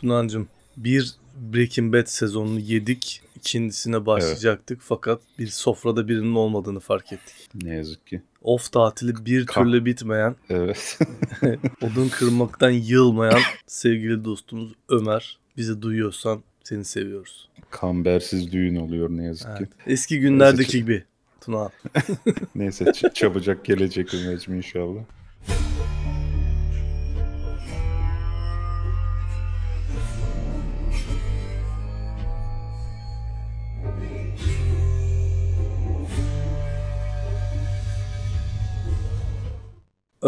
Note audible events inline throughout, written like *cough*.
Tunancım bir Breaking Bad sezonunu yedik. İkincisine başlayacaktık evet. fakat bir sofrada birinin olmadığını fark ettik. Ne yazık ki. Of tatili bir Ka- türlü bitmeyen, evet. *laughs* odun kırmaktan yılmayan sevgili dostumuz Ömer. Bizi duyuyorsan seni seviyoruz. Kambersiz düğün oluyor ne yazık evet. ki. Eski günlerdeki Neyse, gibi Tuna. *laughs* Neyse çabucak gelecek Ömer'cim inşallah.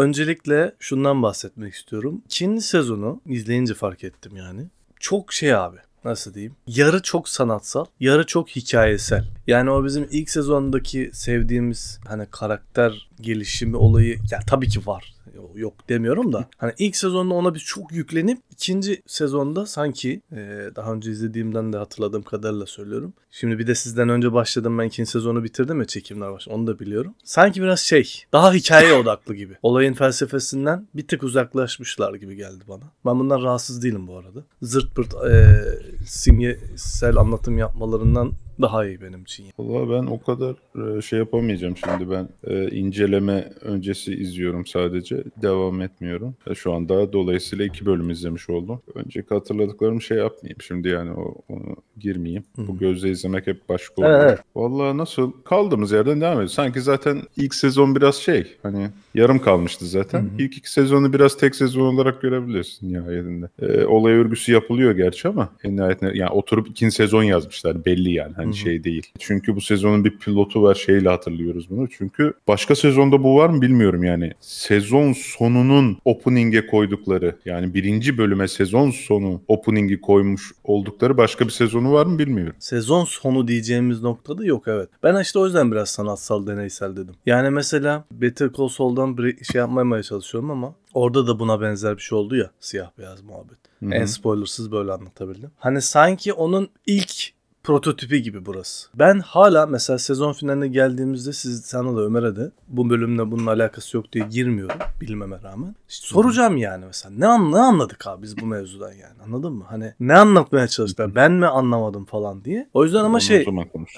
Öncelikle şundan bahsetmek istiyorum. Çin sezonu izleyince fark ettim yani. Çok şey abi nasıl diyeyim? Yarı çok sanatsal, yarı çok hikayesel. Yani o bizim ilk sezondaki sevdiğimiz hani karakter gelişimi olayı ya tabii ki var yok demiyorum da hani ilk sezonda ona bir çok yüklenip ikinci sezonda sanki e, daha önce izlediğimden de hatırladığım kadarıyla söylüyorum. Şimdi bir de sizden önce başladım ben ikinci sezonu bitirdim ya çekimler baş onu da biliyorum. Sanki biraz şey daha hikaye odaklı gibi. Olayın felsefesinden bir tık uzaklaşmışlar gibi geldi bana. Ben bundan rahatsız değilim bu arada. Zırt pırt e, simgesel anlatım yapmalarından daha iyi benim için. Valla ben o kadar e, şey yapamayacağım şimdi ben e, inceleme öncesi izliyorum sadece devam etmiyorum. E, şu anda dolayısıyla iki bölüm izlemiş oldum. Önceki hatırladıklarım şey yapmayayım şimdi yani o, onu girmeyeyim. Hı-hı. Bu gözle izlemek hep başka oluyor. Evet. Valla nasıl kaldığımız yerden devam ediyoruz. Sanki zaten ilk sezon biraz şey hani yarım kalmıştı zaten. Hı-hı. İlk iki sezonu biraz tek sezon olarak görebilirsin nihayetinde. E, olay örgüsü yapılıyor gerçi ama en nihayetinde yani oturup ikinci sezon yazmışlar belli yani Hani Hı-hı. şey değil. Çünkü bu sezonun bir pilotu var şeyle hatırlıyoruz bunu. Çünkü başka sezonda bu var mı bilmiyorum yani. Sezon sonunun opening'e koydukları yani birinci bölüme sezon sonu opening'i koymuş oldukları başka bir sezonu var mı bilmiyorum. Sezon sonu diyeceğimiz noktada yok evet. Ben işte o yüzden biraz sanatsal deneysel dedim. Yani mesela Better Call Saul'dan bir şey yapmamaya çalışıyorum ama Orada da buna benzer bir şey oldu ya siyah beyaz muhabbet. Hı-hı. En spoilersız böyle anlatabildim. Hani sanki onun ilk prototipi gibi burası. Ben hala mesela sezon finaline geldiğimizde siz sana da Ömer'e de bu bölümle bunun alakası yok diye girmiyorum bilmeme rağmen. İşte soracağım yani mesela ne, ne anladık abi biz bu mevzudan yani anladın mı? Hani ne anlatmaya çalıştılar ben mi anlamadım falan diye. O yüzden ama onu şey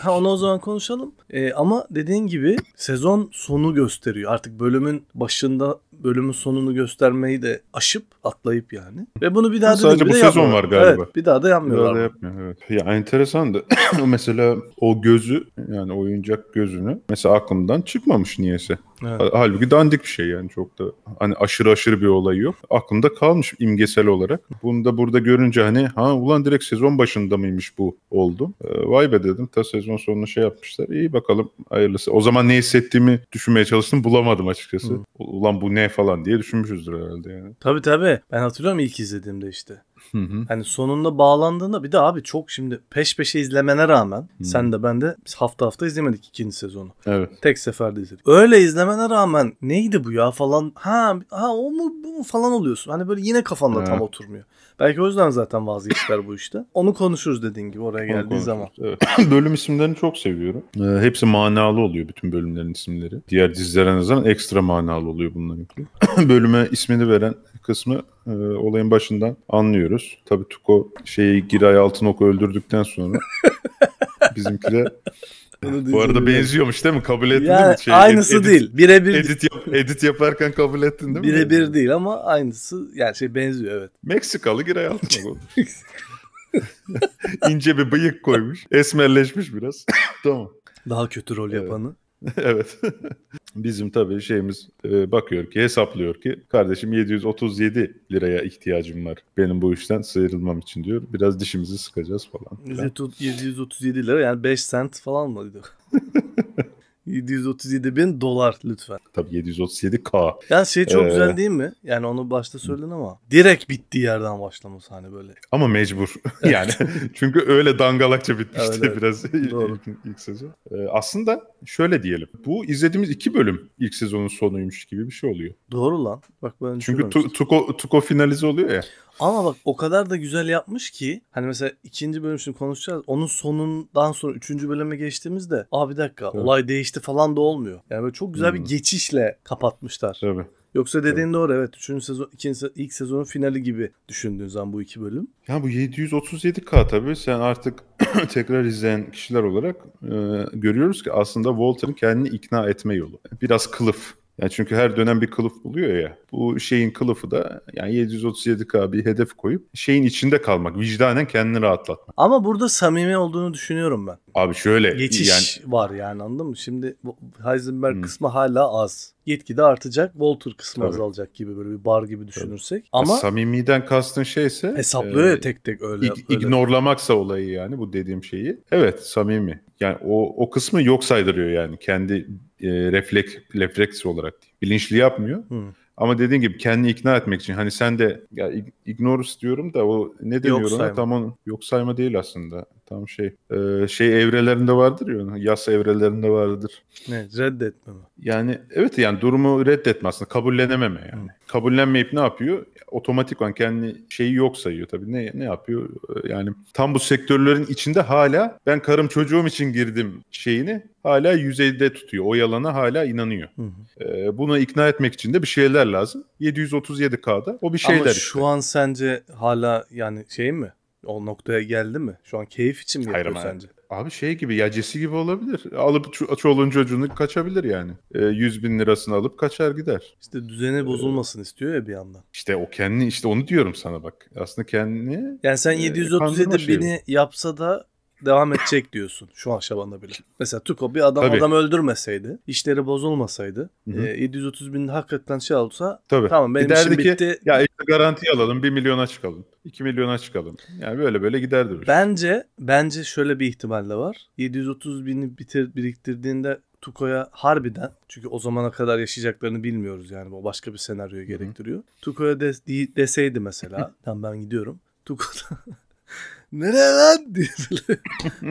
ha onu o zaman konuşalım. Ee, ama dediğin gibi sezon sonu gösteriyor. Artık bölümün başında bölümün sonunu göstermeyi de aşıp atlayıp yani. Ve bunu bir daha da Sadece bu sezon var galiba. Evet, bir daha da yapmıyorlar. Bir daha da yapmıyor evet. Ya enteresandı. *clears throat* mesela o gözü yani oyuncak gözünü mesela aklımdan çıkmamış niyese. Evet. Halbuki dandik bir şey yani çok da hani aşırı aşırı bir olay yok. Aklımda kalmış imgesel olarak. Bunu da burada görünce hani ha ulan direkt sezon başında mıymış bu oldu Ee, vay be dedim ta sezon sonunda şey yapmışlar. İyi bakalım hayırlısı. O zaman ne hissettiğimi düşünmeye çalıştım bulamadım açıkçası. Hı. Ulan bu ne falan diye düşünmüşüzdür herhalde yani. Tabii tabii ben hatırlıyorum ilk izlediğimde işte. Hı hı. Hani sonunda bağlandığında bir de abi çok şimdi peş peşe izlemene rağmen hı. sen de ben de biz hafta hafta izlemedik ikinci sezonu. Evet. Tek seferde izledik. Öyle izlemene rağmen neydi bu ya falan ha ha o mu bu mu falan oluyorsun. Hani böyle yine kafanda evet. tam oturmuyor. Belki o yüzden zaten vazgeçtiler bu işte. Onu konuşuruz dediğin gibi oraya geldiği konuşuruz. zaman. Evet. *clears throat* Bölüm isimlerini çok seviyorum. Ee, hepsi manalı oluyor bütün bölümlerin isimleri. Diğer dizilere nazaran ekstra manalı oluyor bunların. *clears throat* Bölüme ismini veren kısmı e, olayın başından anlıyoruz. Tabii Tuko şeyi Giray Altınok'u öldürdükten sonra *laughs* bizimkiler bu arada benziyormuş değil mi? Kabul ettin yani, değil mi? Şey, aynısı edit, değil. Birebir edit, yap, *laughs* edit yaparken kabul ettin değil mi? Birebir değil ama aynısı yani şey benziyor evet. Meksikalı Giray Altınok *laughs* İnce bir bıyık koymuş. Esmerleşmiş biraz. *laughs* tamam. Daha kötü rol evet. yapanı. *laughs* evet. Bizim tabii şeyimiz e, bakıyor ki hesaplıyor ki kardeşim 737 liraya ihtiyacım var benim bu işten sıyrılmam için diyor. Biraz dişimizi sıkacağız falan. 737 lira yani 5 sent falan mı diyor. *laughs* 737 bin dolar lütfen. Tabii 737 K. Ya şey çok ee... güzel değil mi? Yani onu başta söyledin ama direkt bittiği yerden başlaması hani böyle. Ama mecbur *laughs* yani. *laughs* Çünkü öyle dangalakça bitmişti evet, evet. biraz *laughs* Doğru. ilk, ilk sezon. Ee, aslında şöyle diyelim. Bu izlediğimiz iki bölüm ilk sezonun sonuymuş gibi bir şey oluyor. Doğru lan. Bak ben Çünkü tu, tuko, tuko finalize oluyor ya. Ama bak o kadar da güzel yapmış ki hani mesela ikinci bölüm şimdi konuşacağız. Onun sonundan sonra üçüncü bölüme geçtiğimizde abi bir dakika evet. olay değişti falan da olmuyor. Yani böyle çok güzel hmm. bir geçişle kapatmışlar. Tabii. Yoksa dediğin evet. doğru evet. Üçüncü sezon, ikinci, ilk sezonun finali gibi düşündüğün zaman bu iki bölüm. Ya bu 737K tabii sen artık *clears throat* tekrar izleyen kişiler olarak e, görüyoruz ki aslında Walter'ın kendini ikna etme yolu. Biraz kılıf yani çünkü her dönem bir kılıf buluyor ya. Bu şeyin kılıfı da yani 737K bir hedef koyup şeyin içinde kalmak, vicdanen kendini rahatlatmak. Ama burada samimi olduğunu düşünüyorum ben. Abi şöyle. Geçiş yani... var yani anladın mı? Şimdi Heisenberg hmm. kısmı hala az yetki de artacak. Voltur kısmı Tabii. azalacak gibi böyle bir bar gibi düşünürsek. Tabii. Ama ya, samimiden kastın şeyse hesaplıyor e, ya tek tek öyle, ig- öyle. olayı yani bu dediğim şeyi. Evet samimi. Yani o o kısmı yok saydırıyor yani kendi e, refleks refleks olarak bilinçli yapmıyor. Hmm. Ama dediğin gibi kendini ikna etmek için hani sen de ya ignorus diyorum da o ne deniyor yok ona tam onun yok sayma değil aslında. Tam şey e, şey evrelerinde vardır ya yas evrelerinde vardır. Ne reddetmeme. Yani evet yani durumu reddetme aslında kabullenememe yani. Hı. Kabullenmeyip ne yapıyor? otomatik olan kendi şeyi yok sayıyor tabii. Ne ne yapıyor? E, yani tam bu sektörlerin içinde hala ben karım çocuğum için girdim şeyini hala yüzeyde tutuyor. O yalana hala inanıyor. Hı hı. E, ee, buna ikna etmek için de bir şeyler lazım. 737K'da o bir şeyler Ama şu işte. an sence hala yani şey mi? O noktaya geldi mi? Şu an keyif için mi yapıyor Hayır, sence? Abi şey gibi ya cesi gibi olabilir. Alıp ço- çoluğun çocuğunu kaçabilir yani. E, ee, 100 bin lirasını alıp kaçar gider. İşte düzene ee, bozulmasın ee, istiyor ya bir yandan. İşte o kendi işte onu diyorum sana bak. Aslında kendini Yani sen e, beni şey yapsa da devam edecek diyorsun şu aşamada bile. Mesela Tuko bir adam Tabii. adam öldürmeseydi, işleri bozulmasaydı, e, 730 bin hakikaten şey olsa Tabii. tamam e, benim Giderdi işim ki, bitti. Ya işte garanti alalım 1 milyona çıkalım, 2 milyona çıkalım. Yani böyle böyle giderdi. Şey. Bence bence şöyle bir ihtimal de var. 730 bini bitir, biriktirdiğinde Tuko'ya harbiden çünkü o zamana kadar yaşayacaklarını bilmiyoruz yani bu başka bir senaryoyu gerektiriyor. Tuko'ya de, deseydi mesela *laughs* tam ben gidiyorum. Tuko da nereye lan diye böyle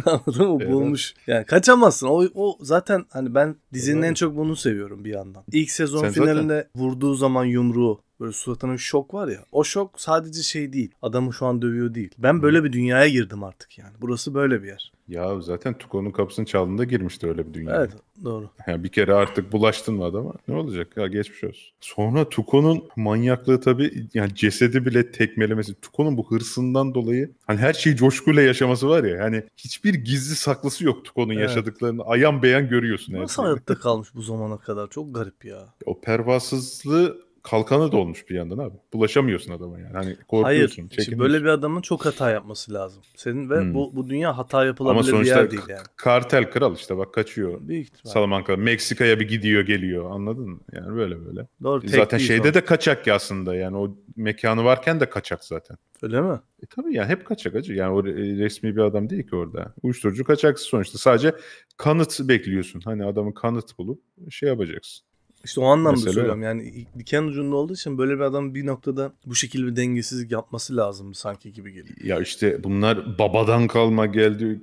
*laughs* anladın mı? Bulmuş. Yani kaçamazsın. O, o zaten hani ben dizinin en çok bunu seviyorum bir yandan. İlk sezon Sen finalinde zaten... vurduğu zaman yumruğu böyle suratına bir şok var ya. O şok sadece şey değil. Adamı şu an dövüyor değil. Ben böyle bir dünyaya girdim artık yani. Burası böyle bir yer. Ya zaten Tuko'nun kapısını çaldığında girmişti öyle bir dünya. Evet doğru. Yani bir kere artık bulaştın mı adama ne olacak ya geçmiş olsun. Sonra Tuko'nun manyaklığı tabii yani cesedi bile tekmelemesi. Tuko'nun bu hırsından dolayı hani her şeyi coşkuyla yaşaması var ya hani hiçbir gizli saklısı yok Tuko'nun evet. yaşadıklarını ayan beyan görüyorsun. Nasıl hayatta kalmış bu zamana kadar çok garip ya. O pervasızlığı kalkanı da olmuş bir yandan abi. Bulaşamıyorsun adama yani. Hani korkuyorsun. Hayır. Şimdi böyle bir adamın çok hata yapması lazım. Senin ve hmm. bu, bu dünya hata yapılabilir bir yer değil yani. kartel kral işte bak kaçıyor. Büyük Salamanca. Meksika'ya bir gidiyor geliyor anladın mı? Yani böyle böyle. Doğru. E zaten şeyde o. de kaçak ya aslında yani o mekanı varken de kaçak zaten. Öyle mi? E tabii ya hep kaçak acı. Yani o e, resmi bir adam değil ki orada. Uyuşturucu kaçakçı sonuçta. Sadece kanıt bekliyorsun. Hani adamı kanıt bulup şey yapacaksın işte o anlamda Mesela... söylüyorum yani diken ucunda olduğu için böyle bir adam bir noktada bu şekilde bir dengesizlik yapması lazım sanki gibi geliyor. Ya işte bunlar babadan kalma geldi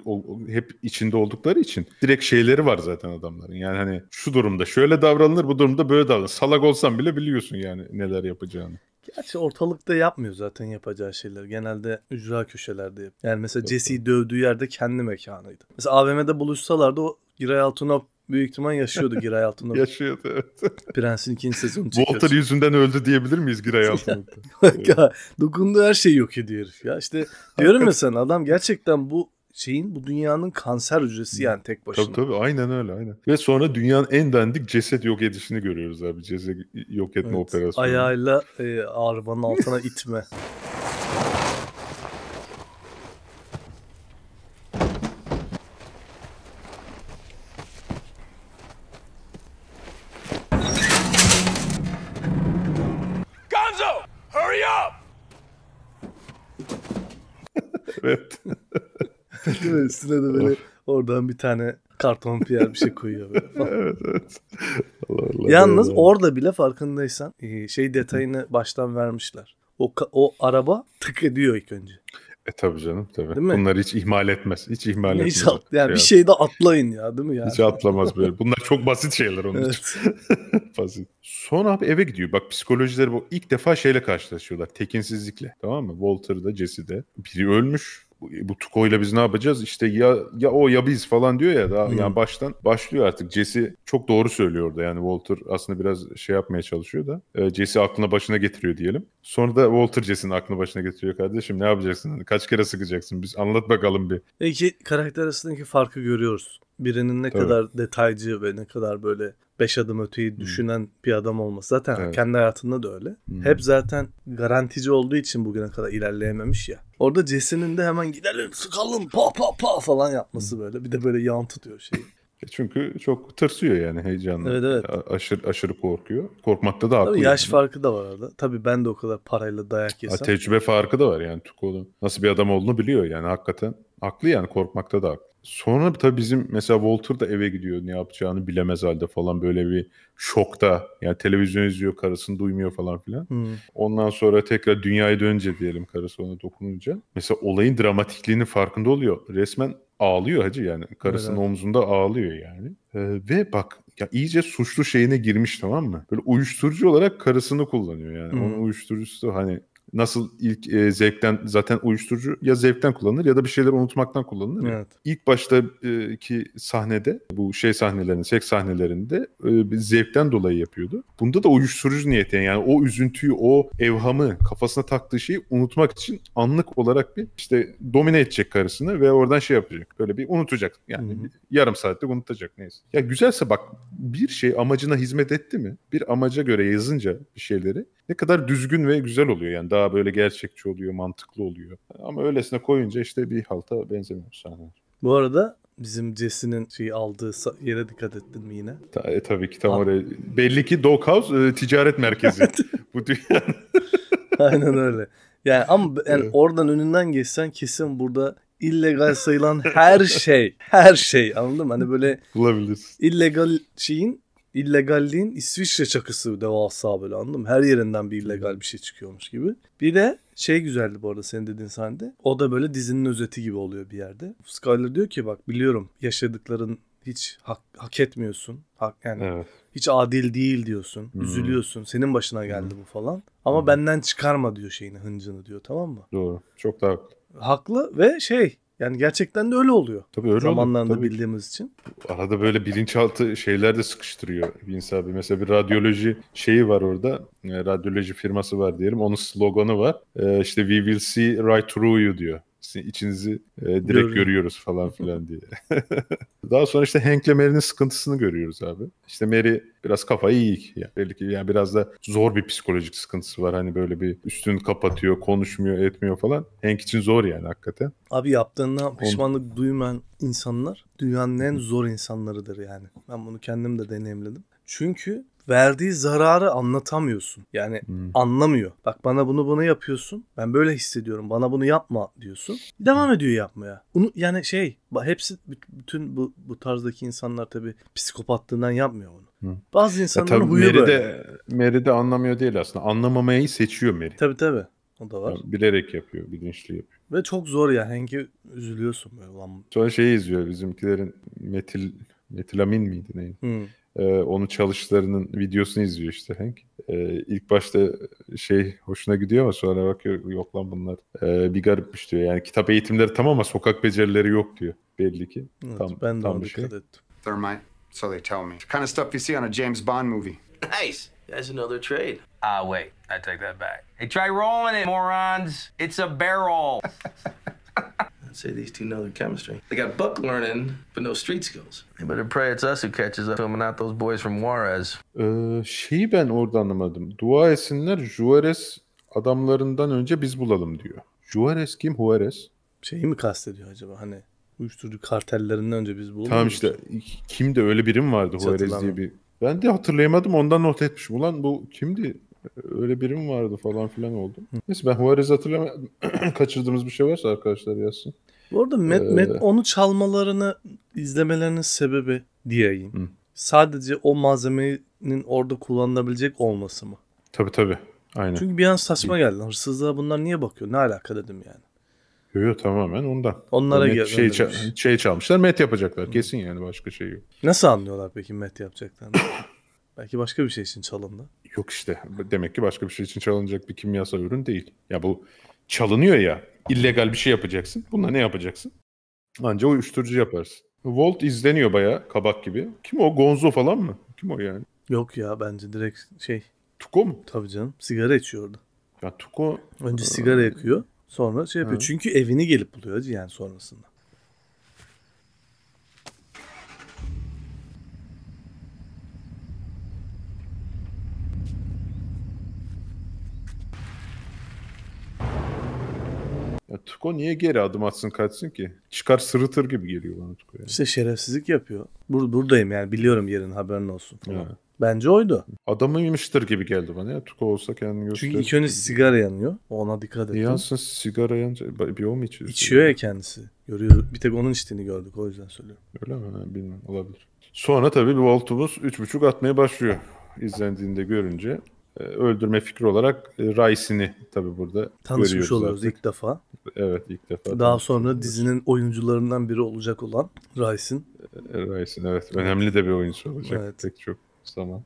hep içinde oldukları için direkt şeyleri var zaten adamların. Yani hani şu durumda şöyle davranılır bu durumda böyle davranılır. Salak olsan bile biliyorsun yani neler yapacağını. Gerçi ortalıkta yapmıyor zaten yapacağı şeyler. Genelde ücra köşelerde yapıyor. Yani mesela Jesse'yi dövdüğü yerde kendi mekanıydı. Mesela AVM'de buluşsalardı o Giray Altunop büyük ihtimal yaşıyordu giray altında. *laughs* yaşıyordu evet. Prens'in ikinci sezonu çıkıyor. Walter yüzünden öldü diyebilir miyiz giray *laughs* altında? Bak dokunduğu her şeyi yok ediyor herif. Ya işte diyorum ya sen adam gerçekten bu şeyin bu dünyanın kanser hücresi yani tek başına. Tabii tabii aynen öyle aynen. Ve sonra dünyanın en dandik ceset yok edişini görüyoruz abi. Ceset yok etme evet, operasyonu. Ayağıyla e, arabanın altına itme. *laughs* evet. *laughs* Üstüne de böyle oradan bir tane karton piyer bir şey koyuyor böyle falan. *laughs* evet evet. Allah Allah Yalnız Allah. orada bile farkındaysan e, şey detayını baştan vermişler. O, o araba tık ediyor ilk önce. E tabii canım tabii. Değil mi? Bunları hiç ihmal etmez. Hiç ihmal etmez. Hiç at, yani şey bir şeyde atlayın ya değil mi? Yani? Hiç atlamaz böyle. Bunlar çok basit şeyler onun evet. için. *laughs* basit. Sonra abi eve gidiyor. Bak psikolojileri bu ilk defa şeyle karşılaşıyorlar. Tekinsizlikle. Tamam mı? Walter'da, Jesse'de. Biri ölmüş bu Tuko ile biz ne yapacağız? İşte ya ya o ya biz falan diyor ya daha hmm. yani baştan başlıyor artık. Jesse çok doğru söylüyor orada. Yani Walter aslında biraz şey yapmaya çalışıyor da e, Jesse aklına başına getiriyor diyelim. Sonra da Walter Jesse'nin aklına başına getiriyor kardeşim. Ne yapacaksın? Hani kaç kere sıkacaksın? Biz anlat bakalım bir. İki karakter arasındaki farkı görüyoruz. Birinin ne Tabii. kadar detaycı ve ne kadar böyle beş adım öteyi düşünen hmm. bir adam olması. Zaten evet. kendi hayatında da öyle. Hmm. Hep zaten garantici olduğu için bugüne kadar ilerleyememiş ya. Orada Jesse'nin de hemen gidelim sıkalım pa pa pa falan yapması böyle. Bir de böyle yan tutuyor şeyi. E çünkü çok tırsıyor yani heyecanla. Evet evet. A- aşırı, aşırı korkuyor. Korkmakta da haklı. Tabii yaş yani. farkı da var arada. Tabii ben de o kadar parayla dayak yesem. Ha, tecrübe farkı da var yani Tuko'nun. Nasıl bir adam olduğunu biliyor yani hakikaten. Haklı yani korkmakta da haklı sonra tabii bizim mesela Walter da eve gidiyor ne yapacağını bilemez halde falan böyle bir şokta. Yani televizyon izliyor karısını duymuyor falan filan. Hmm. Ondan sonra tekrar dünyaya dönünce diyelim karısı ona dokununca. Mesela olayın dramatikliğinin farkında oluyor. Resmen ağlıyor hacı yani. Karısının evet. omzunda ağlıyor yani. Ee, ve bak ya iyice suçlu şeyine girmiş tamam mı? Böyle uyuşturucu olarak karısını kullanıyor yani. Hmm. Onun uyuşturucusu hani nasıl ilk e, zevkten zaten uyuşturucu ya zevkten kullanılır ya da bir şeyleri unutmaktan kullanılır. Evet. İlk e, ki sahnede bu şey sahnelerinde, seks sahnelerinde e, zevkten dolayı yapıyordu. Bunda da uyuşturucu niyeti yani o üzüntüyü, o evhamı, kafasına taktığı şeyi unutmak için anlık olarak bir işte domine edecek karısını ve oradan şey yapacak. Böyle bir unutacak. Yani hı yarım saatte unutacak neyse. Ya güzelse bak bir şey amacına hizmet etti mi? Bir amaca göre yazınca bir şeyleri ne kadar düzgün ve güzel oluyor. Yani daha böyle gerçekçi oluyor, mantıklı oluyor. Ama öylesine koyunca işte bir halta benzemiyor sahneler. Bu arada bizim Jesse'nin şeyi aldığı yere dikkat ettin mi yine? Ta, e, tabii ki tam Abi. oraya. Belli ki Doghouse e, ticaret merkezi *laughs* bu dünyanın. *laughs* Aynen öyle. Yani ama yani evet. oradan önünden geçsen kesin burada illegal sayılan her şey, her şey anladın mı? Hani böyle bulabilirsin. illegal şeyin illegalliğin İsviçre çakısı devasa böyle anladım. Her yerinden bir illegal bir şey çıkıyormuş gibi. Bir de şey güzeldi bu arada senin dediğin sahnede. O da böyle dizinin özeti gibi oluyor bir yerde. Skyler diyor ki bak biliyorum yaşadıkların hiç hak, hak etmiyorsun. Hak, yani evet. hiç adil değil diyorsun. Hmm. Üzülüyorsun. Senin başına geldi hmm. bu falan. Ama hmm. benden çıkarma diyor şeyini hıncını diyor tamam mı? Doğru. Çok da haklı. Haklı ve şey yani gerçekten de öyle oluyor. Tabii öyle Zamanlarında tabii. bildiğimiz için. Arada böyle bilinçaltı şeyler de sıkıştırıyor Vince abi. Mesela bir radyoloji şeyi var orada. E, radyoloji firması var diyelim. Onun sloganı var. E, işte we will see right through you diyor sizin içinizi e, direkt Görüyorum. görüyoruz falan filan diye. *laughs* Daha sonra işte Hank'le Mary'nin sıkıntısını görüyoruz abi. İşte Mary biraz kafayı iyi. Yani belli ki yani biraz da zor bir psikolojik sıkıntısı var. Hani böyle bir üstünü kapatıyor, konuşmuyor, etmiyor falan. Hank için zor yani hakikaten. Abi yaptığından pişmanlık duymayan insanlar dünyanın en zor insanlarıdır yani. Ben bunu kendim de deneyimledim. Çünkü verdiği zararı anlatamıyorsun. Yani hmm. anlamıyor. Bak bana bunu bunu yapıyorsun. Ben böyle hissediyorum. Bana bunu yapma diyorsun. Devam ediyor yapmaya. Bunu yani şey hepsi bütün bu bu tarzdaki insanlar tabii psikopatlığından yapmıyor bunu. Hı. Bazı insanların ya huyu Mary böyle. Meri de anlamıyor değil aslında. Anlamamayı seçiyor Meri Tabii tabii. O da var. Yani bilerek yapıyor, bilinçli yapıyor. Ve çok zor ya. Hank'i üzülüyorsun böyle. Ulan. Sonra şeyi izliyor bizimkilerin metil metilamin miydi neydi? Hmm. E, onun çalışlarının videosunu izliyor işte Hank. E, ilk başta şey hoşuna gidiyor ama sonra bakıyor yok lan bunlar e, bir garipmiş diyor. Yani kitap eğitimleri tamam ama sokak becerileri yok diyor belli ki. Evet, tam, ben de tam bir şey. Thermite, so they tell me. The kind of stuff you see on a James Bond movie. Nice. That's another trade. Ah, wait. I take that back. Hey, try rolling it, morons. It's a barrel. *laughs* Say these two know their chemistry. They got buck learning, but no street skills. They better pray it's us who catches up to them and not those boys from Juarez. Ee, şeyi ben orada anlamadım. Dua etsinler Juarez adamlarından önce biz bulalım diyor. Juarez kim? Juarez. Şeyi mi kastediyor acaba hani uyuşturucu kartellerinden önce biz bulalım. Tamam işte kim de öyle birim vardı Hiç Juarez diye bir. Ben de hatırlayamadım ondan not etmişim. Ulan bu kimdi? öyle birim vardı falan filan oldu. Neyse ben Juarez hatırlamıyorum. *clears throat* Kaçırdığımız bir şey varsa arkadaşlar yazsın. Bu arada Met, ee, Met onu çalmalarını izlemelerinin sebebi diyeyim. Hı. Sadece o malzemenin orada kullanılabilecek olması mı? Tabii tabii. Aynen. Çünkü bir an saçma geldi. Hırsızlığa bunlar niye bakıyor? Ne alaka dedim yani. Yok yok tamamen ondan. Onlara yani şey, çal şey çalmışlar met yapacaklar Hı. kesin yani başka şey yok. Nasıl anlıyorlar peki met yapacaklarını? *coughs* Belki başka bir şey için çalındı. Yok işte demek ki başka bir şey için çalınacak bir kimyasal ürün değil. Ya bu çalınıyor ya illegal bir şey yapacaksın. Bununla ne yapacaksın? Anca uyuşturucu yaparsın. Volt izleniyor baya kabak gibi. Kim o? Gonzo falan mı? Kim o yani? Yok ya bence direkt şey. Tuko mu? Tabii canım. Sigara içiyordu. Ya Tuko... Önce ee, sigara yakıyor. Sonra şey yapıyor. Ha. Çünkü evini gelip buluyor yani sonrasında. Tuko niye geri adım atsın kaçsın ki? Çıkar sırıtır gibi geliyor bana Tuko. Yani. İşte şerefsizlik yapıyor. Bur buradayım yani biliyorum yerin haberin olsun. Falan. Yani. Bence oydu. Adamıymıştır gibi geldi bana ya. Tuko olsa kendini gösterir. Çünkü ilk önce sigara yanıyor. Ona dikkat ettim. Yansın sigara yanınca bir o mu içiyor? İçiyor ya kendisi. Görüyor. Bir tek onun içtiğini gördük o yüzden söylüyorum. Öyle mi? Ha, bilmem olabilir. Sonra tabii bir voltumuz 3.5 atmaya başlıyor. İzlendiğinde görünce e, öldürme fikri olarak e, Rice'ini tabii burada tanışmış oluyoruz ilk defa. Evet ilk defa. Daha sonra dizinin oyuncularından biri olacak olan Rice'in. E, Rice'in evet önemli de bir oyuncu olacak evet. pek çok zaman.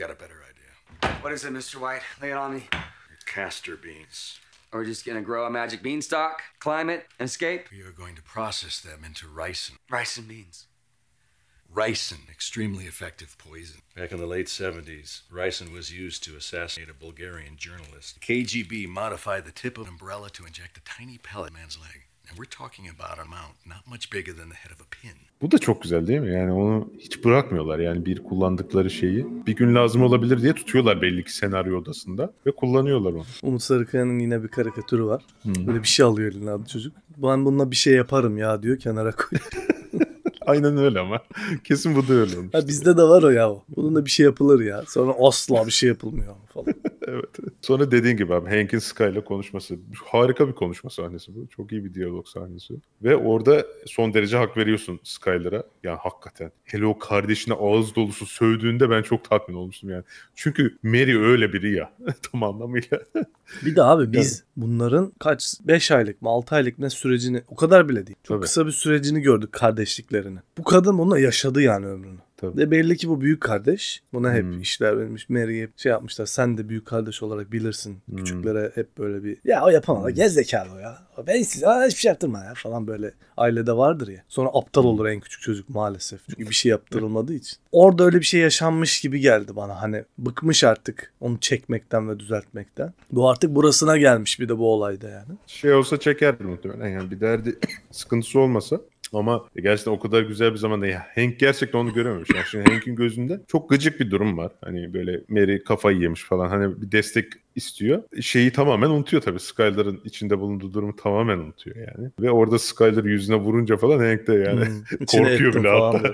Got a better idea. What is it Mr. White? Lay it on me. Castor beans. Are just gonna grow a magic beanstalk, climb it, and escape? We are going to process them into ricin. Ricin beans ricin, extremely effective poison. Back in the late 70s, ricin was used to assassinate a Bulgarian journalist. KGB modified the tip of an umbrella to inject a tiny pellet in man's leg. And we're talking about a mount, not much bigger than the head of a pin. Bu da çok güzel değil mi? Yani onu hiç bırakmıyorlar. Yani bir kullandıkları şeyi bir gün lazım olabilir diye tutuyorlar belli ki senaryo odasında ve kullanıyorlar onu. Umut Sarıkaya'nın yine bir karikatürü var. Hmm. Böyle bir şey alıyor eline adı çocuk. Ben bununla bir şey yaparım ya diyor kenara koyuyor. *laughs* Aynen öyle ama. *laughs* Kesin bu da öyle olmuş. Ha, bizde de var o ya. Bununla bir şey yapılır ya. Sonra asla bir şey yapılmıyor falan evet. Sonra dediğin gibi abi Hank'in Sky ile konuşması. Harika bir konuşma sahnesi bu. Çok iyi bir diyalog sahnesi. Ve orada son derece hak veriyorsun Sky'lara, Yani hakikaten. Hele o kardeşine ağız dolusu sövdüğünde ben çok tatmin olmuştum yani. Çünkü Mary öyle biri ya. *laughs* Tam anlamıyla. bir de abi biz yani. bunların kaç 5 aylık mı 6 aylık ne sürecini o kadar bile değil. Çok Tabii. kısa bir sürecini gördük kardeşliklerini. Bu kadın bununla yaşadı yani ömrünü. Tabii. De belli ki bu büyük kardeş. Buna hep hmm. işler vermiş. Mary'i hep şey yapmışlar. Sen de büyük kardeş olarak bilirsin. Hmm. Küçüklere hep böyle bir ya o yapamaz. Hmm. Gez o ya. Ben size hiçbir şey yaptırma ya falan böyle ailede vardır ya. Sonra aptal hmm. olur en küçük çocuk maalesef. Çünkü bir şey *laughs* yaptırılmadığı için. Orada öyle bir şey yaşanmış gibi geldi bana. Hani bıkmış artık onu çekmekten ve düzeltmekten. Bu artık burasına gelmiş bir de bu olayda yani. Şey olsa çekerdi muhtemelen. Yani bir derdi *coughs* sıkıntısı olmasa ama gerçekten o kadar güzel bir zamanda ya Hank gerçekten onu görememiş. Yani şimdi Hank'in gözünde çok gıcık bir durum var. Hani böyle Mary kafayı yemiş falan. Hani bir destek istiyor. Şeyi tamamen unutuyor tabii. Skyler'ın içinde bulunduğu durumu tamamen unutuyor yani. Ve orada Skyler yüzüne vurunca falan Hank de yani hmm, *laughs* korkuyor bile hatta.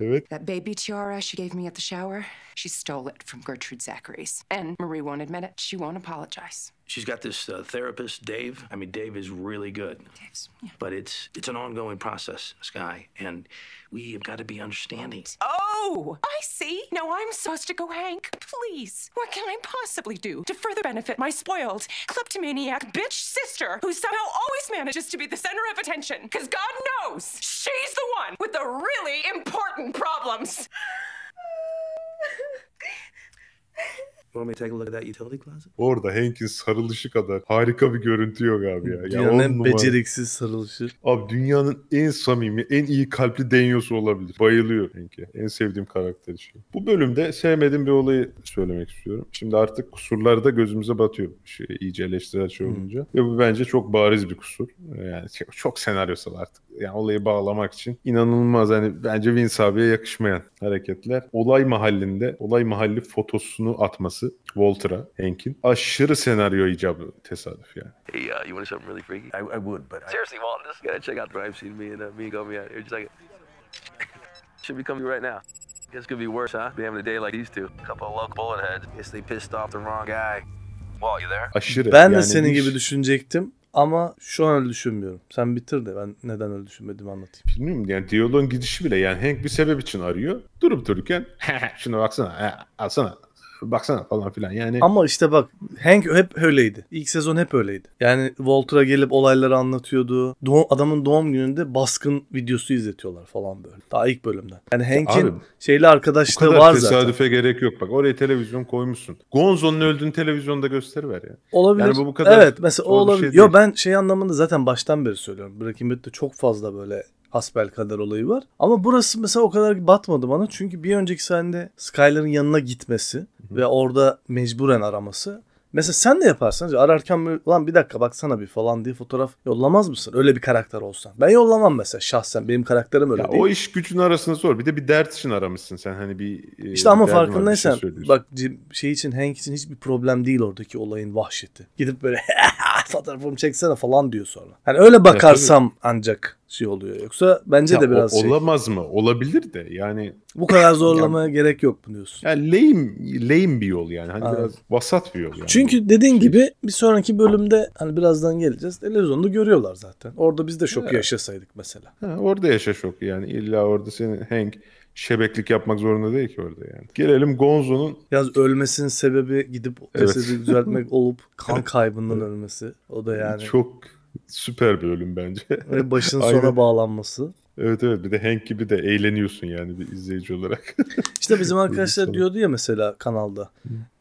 evet. That baby tiara she gave me at the shower, she stole it from Gertrude Zachary's. And Marie won't admit it. She won't apologize. She's got this uh, therapist, Dave. I mean, Dave is really good. Dave's, yeah. But it's it's an ongoing process, Sky, and we have got to be understanding. Oh! Oh, I see. Now I'm supposed to go Hank. Please, what can I possibly do to further benefit my spoiled, kleptomaniac bitch sister who somehow always manages to be the center of attention? Because God knows she's the one with the really important problems. *laughs* Want take a look at that utility closet? Orada Hank'in sarılışı kadar harika bir görüntü yok abi ya. Dünyanın ya en beceriksiz sarılışı. Abi dünyanın en samimi, en iyi kalpli denyosu olabilir. Bayılıyor Hank'e. En sevdiğim karakter şey. Bu bölümde sevmediğim bir olayı söylemek istiyorum. Şimdi artık kusurlar da gözümüze batıyor. Şey, iyice eleştirel şey olunca. Hmm. Ve bu bence çok bariz bir kusur. Ee, yani çok senaryosal artık. Yani olayı bağlamak için inanılmaz. Yani bence Vince abiye yakışmayan hareketler. Olay mahallinde, olay mahalli fotosunu atması babası Walter'a, Hank'in aşırı senaryo icabı tesadüf yani. Hey, uh, you want something really freaky? I, I would, but I... Seriously, Walton, this gotta check out the crime scene. Me and uh, me and Gomi out here, just like *laughs* should be coming right now. Guess could be worse, huh? Be having a day like these two. Couple of local bullet heads. Guess they pissed off the wrong guy. Wall, you there? Aşırı. Ben yani de senin iş... gibi düşünecektim. Ama şu an öyle düşünmüyorum. Sen bitir de ben neden öyle düşünmediğimi anlatayım. Bilmiyorum yani diyaloğun gidişi bile yani Hank bir sebep için arıyor. Durup dururken *laughs* şuna baksana alsana baksana falan filan yani. Ama işte bak Hank hep öyleydi. İlk sezon hep öyleydi. Yani Walter'a gelip olayları anlatıyordu. Doğum, adamın doğum gününde baskın videosu izletiyorlar falan böyle. Daha ilk bölümden. Yani Hank'in şeyli arkadaşlığı var zaten. kadar tesadüfe gerek yok bak. Oraya televizyon koymuşsun. Gonzo'nun öldüğünü televizyonda gösteriver ya. Olabilir. Yani bu bu kadar. Evet mesela o olabilir. Şey Yo ben şey anlamında zaten baştan beri söylüyorum. Breaking Bad'de çok fazla böyle hasbel kadar olayı var. Ama burası mesela o kadar batmadı bana. Çünkü bir önceki sahnede Skyler'ın yanına gitmesi ve orada mecburen araması Mesela sen de yaparsan ararken böyle lan bir dakika baksana bir falan diye fotoğraf yollamaz mısın? Öyle bir karakter olsan. Ben yollamam mesela şahsen benim karakterim öyle ya değil. O iş gücün arasında zor. Bir de bir dert için aramışsın sen hani bir e, İşte bir ama farkındaysan şey bak şey için Hank için hiçbir problem değil oradaki olayın vahşeti. Gidip böyle *laughs* *laughs* fotoğrafımı çeksene falan diyor sonra. Yani öyle bakarsam ya, ancak şey oluyor. Yoksa bence ya, de biraz o, şey- olamaz şey. mı? Olabilir de. Yani bu kadar *laughs* zorlamaya yani, gerek yok mu diyorsun? Yani lame lame bir yol yani. Hani Aynen. biraz vasat bir yol yani. Çünkü dediğin gibi bir sonraki bölümde hani birazdan geleceğiz. Televizyonda görüyorlar zaten. Orada biz de şoku yaşasaydık mesela. Ha, orada yaşa şoku yani. illa orada seni Hank şebeklik yapmak zorunda değil ki orada yani. Gelelim Gonzo'nun... Yaz ölmesinin sebebi gidip evet. sesi düzeltmek *laughs* olup kan kaybından ölmesi. O da yani... Çok süper bir ölüm bence. Ve başın sonra bağlanması. Evet evet bir de Hank gibi de eğleniyorsun yani bir izleyici olarak. *laughs* İşte bizim *laughs* arkadaşlar diyordu ya mesela kanalda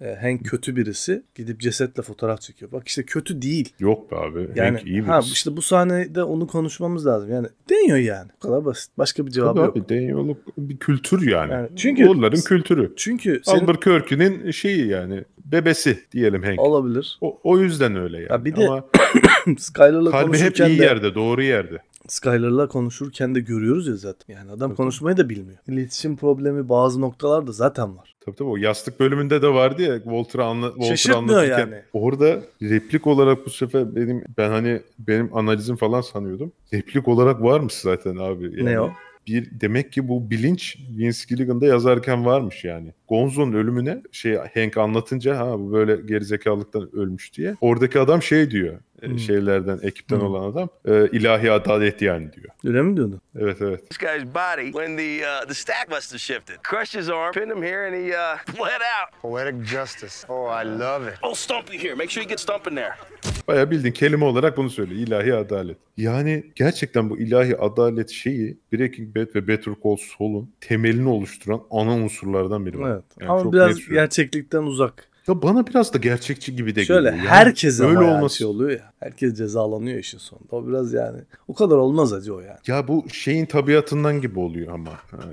e, Hank kötü birisi gidip cesetle fotoğraf çekiyor. Bak işte kötü değil. Yok be abi yani, Hank iyi birisi. Ha, işte bu sahnede onu konuşmamız lazım yani deniyor yani bu kadar basit başka bir cevap yok. Abi deniyorluk bir kültür yani. yani çünkü Onların kültürü. Çünkü senin... Albert şeyi yani bebesi diyelim Hank. Olabilir. O, o yüzden öyle yani. Ya bir de Ama *coughs* Skyler'la konuşurken hep iyi yerde doğru yerde. Skyler'la konuşurken de görüyoruz ya zaten. Yani adam tabii. konuşmayı da bilmiyor. İletişim problemi bazı noktalarda zaten var. Tabii tabii o yastık bölümünde de vardı ya Walter, anla Walter Şaşırtmıyor anlatırken. yani. Orada replik olarak bu sefer benim ben hani benim analizim falan sanıyordum. Replik olarak var varmış zaten abi. Yani ne o? bir demek ki bu bilinç Vince Gilligan'da yazarken varmış yani. Gonzo'nun ölümüne şey Hank anlatınca ha bu böyle gerizekalılıktan ölmüş diye. Oradaki adam şey diyor. E, hmm. şeylerden ekipten hmm. olan adam e, ilahi adalet yani diyor. Öyle mi diyordu? Evet evet. This guy's body when the uh, the stack buster shifted. Crushed his arm, pinned him here and he uh, *laughs* bled out. Poetic justice. Oh I love it. Oh stomp here. Make sure you get stomp there. Baya bildiğin kelime olarak bunu söylüyor. İlahi adalet. Yani gerçekten bu ilahi adalet şeyi Breaking Bad ve Better Call Saul'un temelini oluşturan ana unsurlardan biri. Var. Evet. Yani Ama biraz gerçeklikten uzak. Ya bana biraz da gerçekçi gibi de geliyor. Şöyle yani herkese öyle olması şey oluyor ya. Herkes cezalanıyor işin sonunda. O biraz yani o kadar olmaz acı o yani. Ya bu şeyin tabiatından gibi oluyor ama.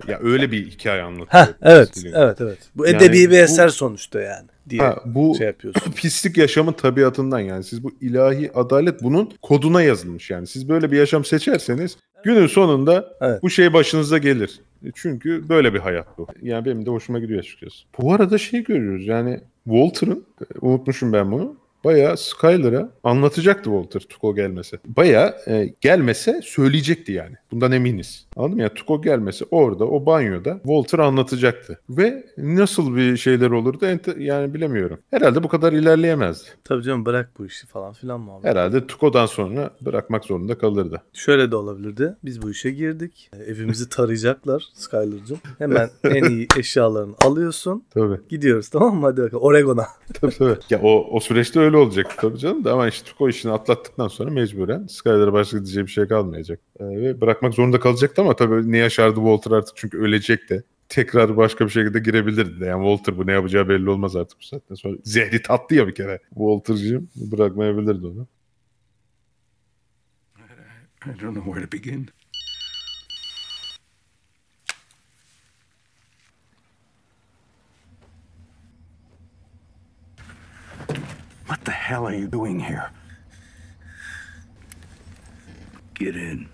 Ya öyle bir hikaye anlatıyor. Heh, evet, evet, evet. Bu edebi yani, bir eser sonuçta yani diye ha, bu şey yapıyorsun. *laughs* pislik yaşamın tabiatından yani siz bu ilahi adalet bunun koduna yazılmış yani. Siz böyle bir yaşam seçerseniz günün sonunda evet. bu şey başınıza gelir. E, çünkü böyle bir hayat bu. Yani benim de hoşuma gidiyor açıkçası. Bu arada şey görüyoruz yani Walter'ın, e, unutmuşum ben bunu, Baya Skyler'a anlatacaktı Walter Tuchel gelmese. Baya e, gelmese söyleyecekti yani. Bundan eminiz. Anladın mı? Yani Tuko gelmesi orada o banyoda Walter anlatacaktı. Ve nasıl bir şeyler olurdu yani bilemiyorum. Herhalde bu kadar ilerleyemezdi. Tabii canım bırak bu işi falan filan mı? Herhalde Tuko'dan sonra bırakmak zorunda kalırdı. Şöyle de olabilirdi. Biz bu işe girdik. Evimizi *laughs* tarayacaklar Skyler'cığım. Hemen *laughs* en iyi eşyalarını alıyorsun. Tabii. Gidiyoruz tamam mı? Hadi bakalım. Oregon'a. *laughs* tabii tabii. Ya o, o süreçte öyle olacak tabii canım da ama işte Tuko işini atlattıktan sonra mecburen Skyler'a başka diyeceği bir şey kalmayacak. Ee, ve bırak bırakmak zorunda kalacaktı ama tabii ne yaşardı Walter artık çünkü ölecekti. Tekrar başka bir şekilde girebilirdi Yani Walter bu ne yapacağı belli olmaz artık bu saatten sonra. Zehri tatlı ya bir kere. Walter'cığım bırakmayabilirdi onu. I don't know where to begin. What the hell are you doing here? Get in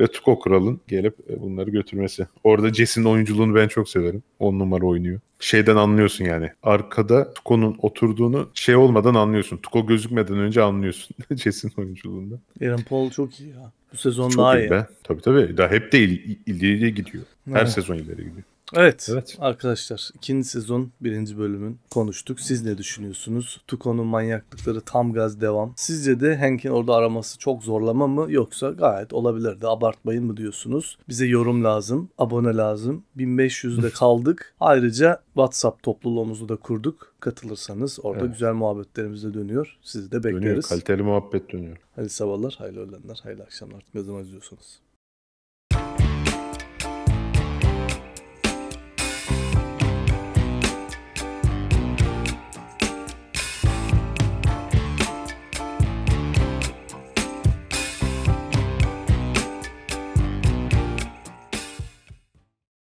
ve Tuko Kral'ın gelip e, bunları götürmesi. Orada Jesse'nin oyunculuğunu ben çok severim. 10 numara oynuyor. Şeyden anlıyorsun yani. Arkada Tuko'nun oturduğunu şey olmadan anlıyorsun. Tuko gözükmeden önce anlıyorsun *laughs* Jesse'nin oyunculuğunda. Aaron Paul çok iyi ya. Bu sezon çok daha iyi. Be. Tabii tabii. Daha hep de il- ileriye gidiyor. Her evet. sezon ileri gidiyor. Evet, evet arkadaşlar ikinci sezon birinci bölümün konuştuk. Siz ne düşünüyorsunuz? Tuko'nun manyaklıkları tam gaz devam. Sizce de Henkin orada araması çok zorlama mı yoksa gayet olabilirdi abartmayın mı diyorsunuz? Bize yorum lazım, abone lazım. 1500'de *laughs* kaldık. Ayrıca WhatsApp topluluğumuzu da kurduk. Katılırsanız orada evet. güzel muhabbetlerimiz de dönüyor. Sizi de bekleriz. Dönüyor, kaliteli muhabbet dönüyor. Hadi sabahlar, hayırlı öğlenler, hayırlı akşamlar. Ne zaman izliyorsunuz?